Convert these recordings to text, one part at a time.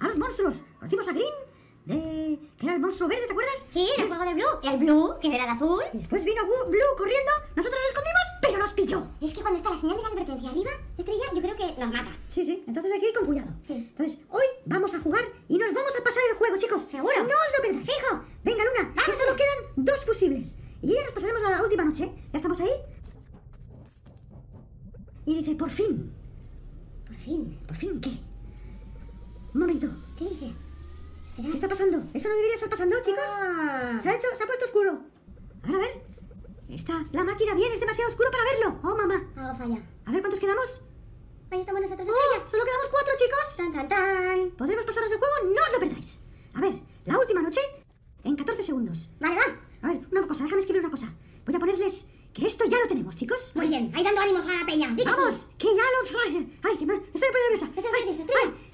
a los monstruos. Conocimos a Green, que era el monstruo verde, ¿te acuerdas? Sí, el juego de Blue. El Blue, que era el azul. Después vino Blue corriendo, nosotros nos escondimos, pero nos pilló. Es que cuando está la señal de la advertencia arriba, Estrella, yo creo que nos mata. Sí, sí, entonces hay que ir con cuidado. Sí. Entonces, hoy vamos a jugar y nos vamos a pasar el juego, chicos. ¿Seguro? ¡No a ver. Está la máquina bien, es demasiado oscuro para verlo. Oh, mamá. Algo falla. A ver cuántos quedamos. Ahí estamos nosotros. Oh, solo quedamos cuatro, chicos. Tan, tan, tan. ¿Podremos pasaros el juego? No os lo perdáis. A ver, la última noche en 14 segundos. Vale, va. A ver, una cosa, déjame escribir una cosa. Voy a ponerles que esto ya lo tenemos, chicos. Muy bien, ahí dando ánimos a la peña. Vamos, que ya lo... Ay, qué mal! estoy muy nerviosa. ¡Estoy ay, nerviosa,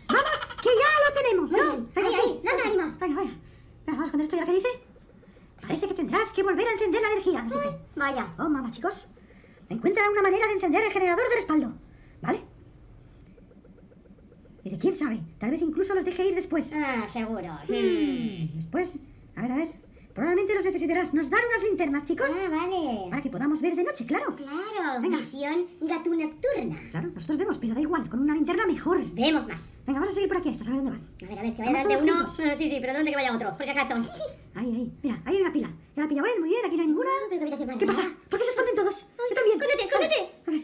Vamos, que ya lo tenemos, Muy ¿no? Bien. Venga, ahí, dando ánimos. Venga, Vamos con esto, ¿ya qué dice? Parece que tendrás que volver a encender la energía. vaya. Oh, mamá, chicos. Encuentra una manera de encender el generador de respaldo. ¿Vale? Y de ¿quién sabe? Tal vez incluso los deje ir después. Ah, seguro. Hmm. Hmm. Después, a ver, a ver. Probablemente los necesitarás. Nos dan unas linternas, chicos. Ah, vale. Para que podamos ver de noche, claro. Claro. Venga. Misión gato nocturna. Claro, nosotros vemos, pero da igual. Con una linterna mejor. Vemos más. Venga, vamos a seguir por aquí, estos, a ver dónde van. A ver, a ver, que vaya adelante uno. Sí, sí, pero de que vaya otro, por si acaso. Ahí, ahí. Mira, ahí hay una pila. Ya la pillado él, ¿eh? muy bien, aquí no hay ninguna. ¿Qué, pasa? ¿Por qué se esconden todos? Ay, Yo también. Escóndete, escóndete. A ver.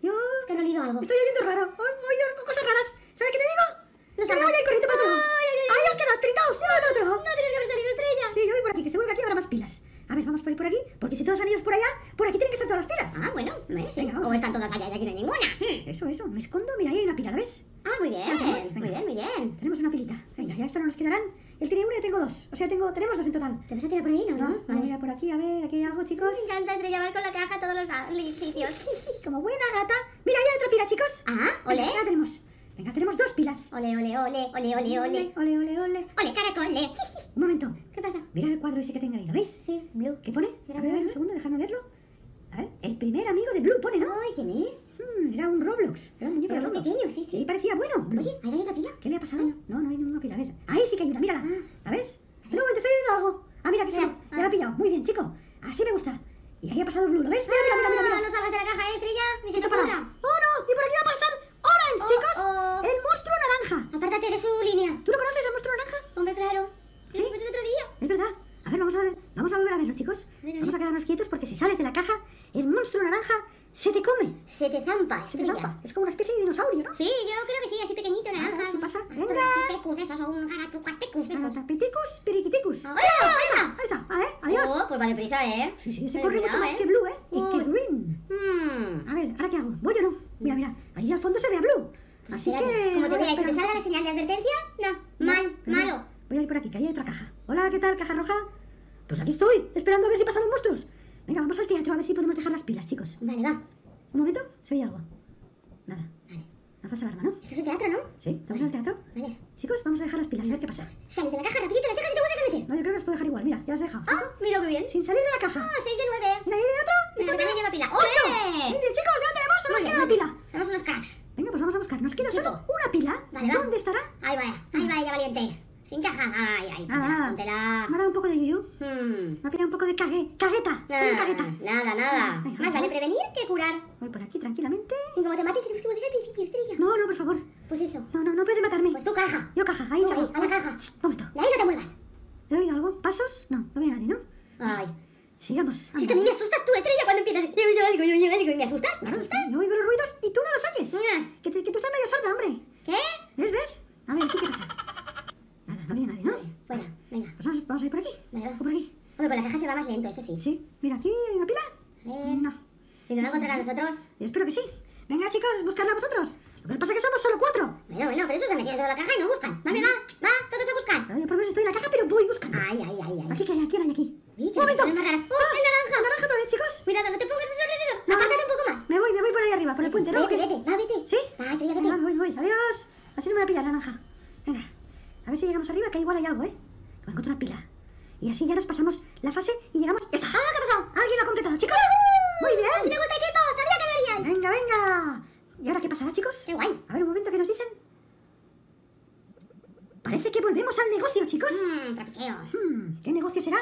Yo. Es que no he oído algo. Estoy oyendo raro. oye, cosas raras. ¿Sabes qué te digo? No sé. ay, ay, ir corriendo para ay, Ahí os ay, ay, ay, ay, otro pilas. A ver, vamos por ir por aquí, porque si todos han ido por allá, por aquí tienen que estar todas las pilas. Ah, bueno, o están todas allá y aquí no hay ninguna. Hmm. Eso, eso, me escondo, mira, ahí hay una pila, ¿la ves? Ah, muy bien, muy bien, muy bien. Tenemos una pilita. Venga, ya solo nos quedarán. Él tiene una y yo tengo dos. O sea, tengo, tenemos dos en total. ¿Te vas a tirar por ahí, no? No, a Mira, por aquí, a ver, aquí hay algo, chicos. Me encanta llevar con la caja todos los sitios. Como buena gata. Mira, ahí hay otra pila, chicos. Ah, ole. Ya tenemos. Venga, tenemos dos pilas. Ole, ole, ole, ole, ole, ole. Ole, ole, ole. Ole, ole, le. Un momento. ¿Qué pasa? Mira el cuadro ese que tengo ahí, ¿lo ves? Sí, Blue. ¿Qué pone? A ver, un segundo, déjame verlo. A ver, el primer amigo de Blue pone, ¿no? Ay, ¿quién es? Hmm, era un Roblox. Era un muñeco de pequeño, sí, sí. Y parecía bueno. Blue. ¿ahí hay otra pila? ¿Qué le ha pasado? no. no, hay ninguna pila. A ver, ahí sí que hay una, mírala. Ah. ¿La ves? No, te estoy oyendo algo. Ah, mira, que se Ya la ha ah. pillado. Muy bien, chico. Así me gusta. Y ahí ha pasado Blue, ¿lo ves? Mira, mira, mira, No salgas de la caja, eh, estrella. Ni se te no, Vamos a volver a verlo, chicos. Vamos a quedarnos quietos porque si sales de la caja, el monstruo naranja se te come. Se te zampa. Se te zampa. Es como una especie de dinosaurio, ¿no? Sí, yo creo que sí, así pequeñito, naranja. qué pasa. Venga. Un es esos un ah, Ahí está, a ver, adiós. Oh, pues va deprisa, ¿eh? Sí, sí, se corre mucho más ¿eh? que Blue, ¿eh? Y que Green. Mm. A ver, ¿ahora qué hago? ¿Voy o no? Mira, mira, ahí al fondo se ve a Blue. Pues así que... Como te si te sale la señal de advertencia, no. Mal, malo. Voy a ir por aquí, que hay otra caja. Hola, ¿qué tal, caja roja? Pues aquí estoy, esperando a ver si pasan los monstruos. Venga, vamos al teatro a ver si podemos dejar las pilas, chicos. Vale, va. ¿Un momento? ¿Se oye algo? Nada. Vale. No pasa arma, ¿no? Esto es un teatro, ¿no? Sí, estamos en el teatro. Vale. Chicos, vamos a dejar las pilas, a ver qué pasa. Sal de la caja rapidito, las dejas y te vuelves a meter. No, yo creo que las puedo dejar igual, mira, ya las he dejado. Ah, mira qué bien. Sin salir de la caja. Ah, 6 de 9. ¿Nadie de otro. Y Pero también lleva pila. ¡Ocho! ¡Miren, chicos, ya lo tenemos, solo nos queda la pila. Somos unos cracks. Venga, pues vamos a buscar. Nos queda solo una pila. Vale, ¿Dónde estará? Ahí va, ahí va valiente. Sin ah, ay, ay, ah, ah. póntela, ¿Me ha dado un poco de yuyu? Hmm. Me ha pillado un poco de cagueta. Nada, nada. Más vale prevenir que curar. Voy por aquí tranquilamente. Y como te mates, tienes que volver al principio, estrella. No, no, por favor. Pues eso. No, no, no puedes matarme. Pues tú caja. Yo caja, ahí, está a la caja. Shh, momento. De ahí no te muevas. ¿He oído algo? ¿Pasos? No, no veo a nadie, ¿no? Ay. Sigamos. Si es que a mí me asustas tú, Mira, aquí hay una pila? no. ¿Y no la encontrarán Yo nosotros? Espero que sí. Venga, chicos, buscadla vosotros. Lo que pasa es que somos solo cuatro. Bueno, bueno, pero eso se metido en la caja y no buscan. Vale, va, va, todos a buscar. Yo por menos estoy en la caja, pero voy buscando. Ay, ay, ay, ay. Aquí, que hay, aquí, hay, aquí. ¡Un momento! ¡Uy, ¡Oh, el naranja! ¡El naranja otra chicos! Cuidado, no te pongas mucho alrededor. No, Apártate un poco más. Me voy, me voy por ahí arriba, por el puente, ¿no? Vete, vete, va, vete. ¿Sí? Va, estrella, vete. Va, voy, voy. Adiós. Así no me voy a pillar la naranja. Venga, a ver si llegamos arriba, que igual hay algo, ¿eh? Me encuentro una pila. Y así ya nos pasamos la fase y llegamos chicos. Muy bien. Sí me gusta equipo, sabía que lo harían. Venga, venga. ¿Y ahora qué pasará, chicos? Qué guay. A ver, un momento, ¿qué nos dicen? Parece que volvemos al negocio, chicos. Mm, trapicheo. Hmm, ¿Qué negocio será?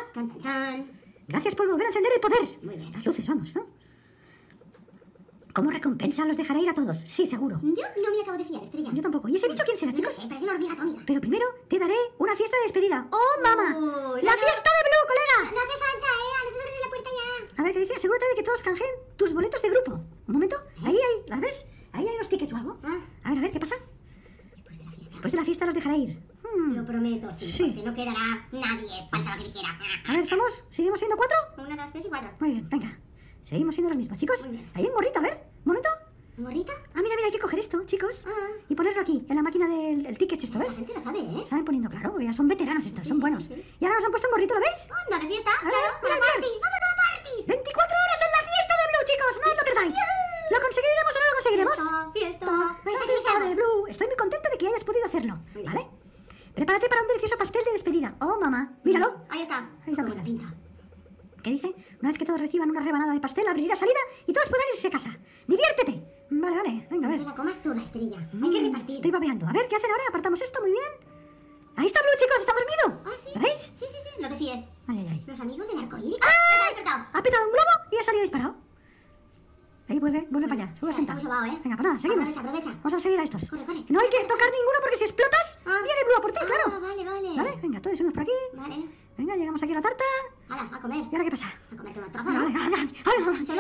Gracias por volver a encender el poder. Muy bien. Las luces, vamos, ¿no? Como recompensa los dejará ir a todos. Sí, seguro. Yo no me acabo de fiar, estrella. Yo tampoco. ¿Y ese bicho quién será, chicos? No sé, parece una hormiga atómica. Pero primero te daré una fiesta de despedida. ¡Oh, mamá! ¡La fiesta de Blue, colega! No hace falta, ¿eh? A ver, ¿qué dice? Asegúrate de que todos canjeen tus boletos de grupo. Un momento. Ahí, ahí, ¿las ves? Ahí hay unos tickets o algo. Ah. A ver, a ver, ¿qué pasa? Después de la fiesta. Después de la fiesta los dejará ir. Hmm. Lo prometo, sí, que no quedará nadie, falta lo que dijera. A ver, ¿somos? ¿Seguimos siendo cuatro? Una, dos, tres y cuatro. Muy bien, venga. Seguimos siendo los mismos, chicos. Ahí hay un gorrito, a ver. Un momento. morrita Ah, mira, mira, hay que coger esto, chicos. Ah. Y ponerlo aquí, en la máquina del, ticket, esto, ¿ves? La gente lo sabe, ¿eh? saben poniendo, claro, ya son veteranos estos, son buenos. y ahora nos han puesto que dice, una vez que todos reciban una rebanada de pastel, abrirá salida y todos podrán irse a casa. ¡Diviértete! Vale, vale, venga, a ver. Que la comas toda, estrella. Hay que mm, repartir. Estoy babeando. A ver, ¿qué hacen ahora? Apartamos esto, muy bien. Ahí está Blue, chicos, está dormido. ¿Ah, sí? ¿Lo veis? Sí, sí, sí, no te fíes. Los amigos del arcoíris. ¡Ah! Ha petado un globo y ha salido disparado. Ahí vuelve, vuelve para allá. ¿eh? Venga, para nada, seguimos. aprovecha. Vamos a seguir a estos. No hay que tocar ninguno porque si explotas, ah. viene Blue a por ti, claro. Ah, vale, vale. Vale, venga, todos unos por aquí. Vale. Venga, llegamos aquí a la tarta a comer. ¿Y ahora qué pasa? A comerte una trozo, ¿no? Solo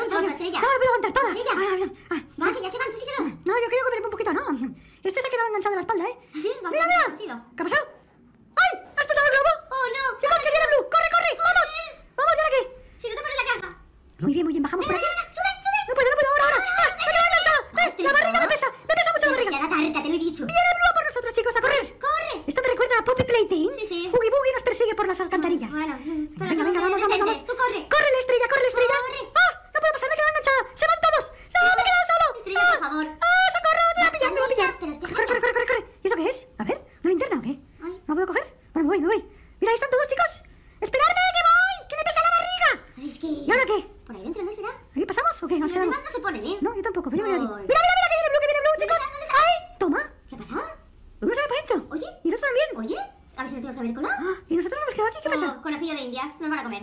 un trozo, estrella. No, lo puedo toda. Va, voy, me voy. Mira, ahí están todos, chicos. ¡Esperadme, que voy! ¡Que me pesa la barriga! Es que... ¿Y ahora qué? Por ahí dentro, ¿no será? ¿Ahí pasamos o qué? Nos quedamos. no se pone bien. ¿eh? No, yo tampoco, pero yo me mira, mira! ¡Que viene Blue, que viene Blue, chicos! ¡Ay! ¡Toma! ¿Qué pasa? Blue se va para adentro. Oye. Y el otro también. Oye, a ver si nos tenemos que haber colado. Ah, y nosotros nos hemos quedado aquí, ¿qué pasa? Conejillo de indias, nos van a comer.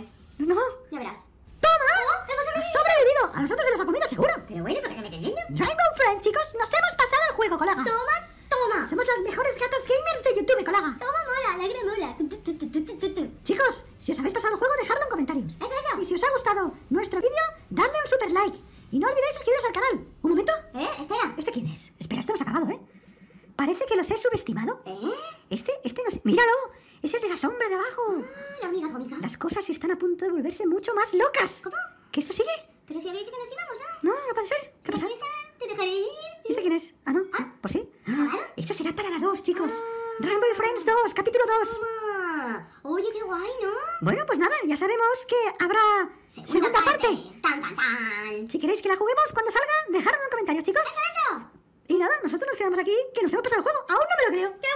gustado nuestro vídeo, dadle un super like. Y no olvidéis suscribiros al canal. ¿Un momento? ¿Eh? Espera. ¿Este quién es? Espera, esto no acabado, ¿eh? Parece que los he subestimado. ¿Eh? Este, este no sé. ¡Míralo! Es el de la sombra de abajo. Ah, la unidad atómica. Las cosas están a punto de volverse mucho más locas. ¿Cómo? ¿Que esto sigue? Pero si había dicho que nos íbamos, ¿no? No, no puede ser. ¿Qué pasa? te dejaré ir. ¿Este quién es? Ah, no. Ah, pues sí. Ah, eso será para la 2, chicos. Ah. Rainbow Friends 2, capítulo 2. Oye, qué guay, ¿no? Bueno, pues nada, ya sabemos que habrá ¡Segunda parte! Si queréis que la juguemos cuando salga, dejadlo en comentarios, chicos. ¡Eso, eso! Y nada, nosotros nos quedamos aquí, que nos hemos pasado el juego. ¡Aún no me lo creo!